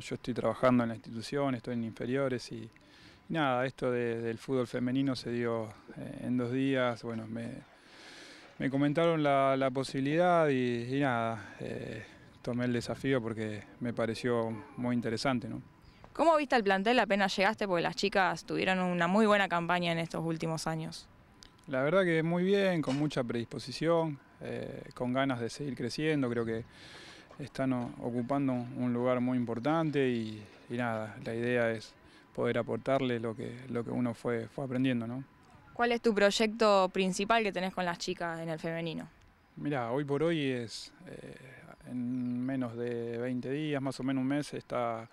yo estoy trabajando en la institución, estoy en inferiores y, nada, esto del fútbol femenino se dio eh, en dos días, bueno, me, comentaron la, posibilidad y, nada, eh, tomé el desafío porque me pareció muy interesante, ¿no? ¿Cómo viste el plantel apenas llegaste? Porque las chicas tuvieron una muy buena campaña en estos últimos años. La verdad que muy bien, con mucha predisposición, eh, con ganas de seguir creciendo, creo que están ocupando un lugar muy importante y, nada, la idea es poder aportarle lo que, lo que uno fue, fue aprendiendo. ¿no? ¿Cuál es tu proyecto principal que tenés con las chicas en el femenino? Mira, hoy por hoy es eh, en menos de 20 días, más o menos un mes, está,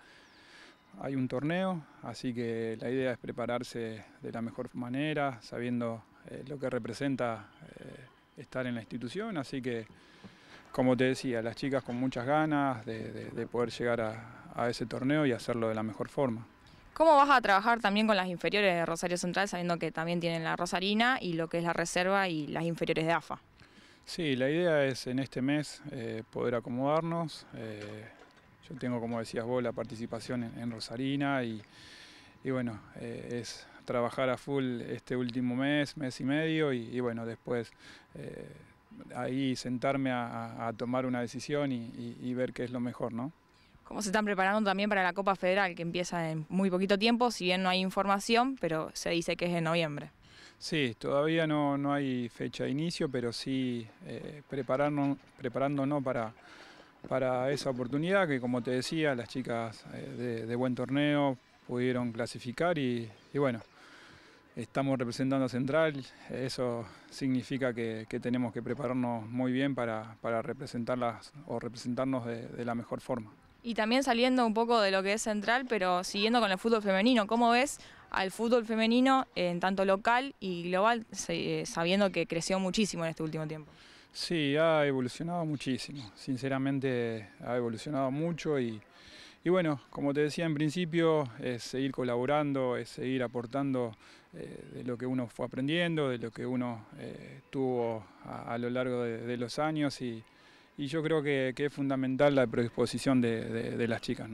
hay un torneo, así que la idea es prepararse de la mejor manera, sabiendo eh, lo que representa eh, estar en la institución, así que como te decía, las chicas con muchas ganas de, poder llegar a, ese torneo y hacerlo de la mejor forma. ¿Cómo vas a trabajar también con las inferiores de Rosario Central, sabiendo que también tienen la Rosarina y lo que es la reserva y las inferiores de AFA? Sí, la idea es en este mes eh, poder acomodarnos. Eh, yo tengo, como decías vos, la participación en, Rosarina y, bueno, eh, es trabajar a full este último mes, mes y medio y bueno, después ahí sentarme a, tomar una decisión y, ver qué es lo mejor, ¿no? ¿Cómo se están preparando también para la Copa Federal, que empieza en muy poquito tiempo, si bien no hay información, pero se dice que es en noviembre? Sí, todavía no, hay fecha de inicio, pero sí eh, prepararnos, preparándonos para, para esa oportunidad, que como te decía, las chicas eh, de, buen torneo pudieron clasificar y bueno, estamos representando a Central, eso significa que, tenemos que prepararnos muy bien para, representarlas o representarnos de, de, la mejor forma. Y también saliendo un poco de lo que es Central, pero siguiendo con el fútbol femenino, ¿cómo ves al fútbol femenino en tanto local y global, sabiendo que creció muchísimo en este último tiempo? Sí, ha evolucionado muchísimo, sinceramente ha evolucionado mucho y... Y bueno, como te decía en principio, es seguir colaborando, es seguir aportando eh, de lo que uno fue aprendiendo, de lo que uno eh, tuvo a, lo largo de, los años y, yo creo que, es fundamental la predisposición de, las chicas.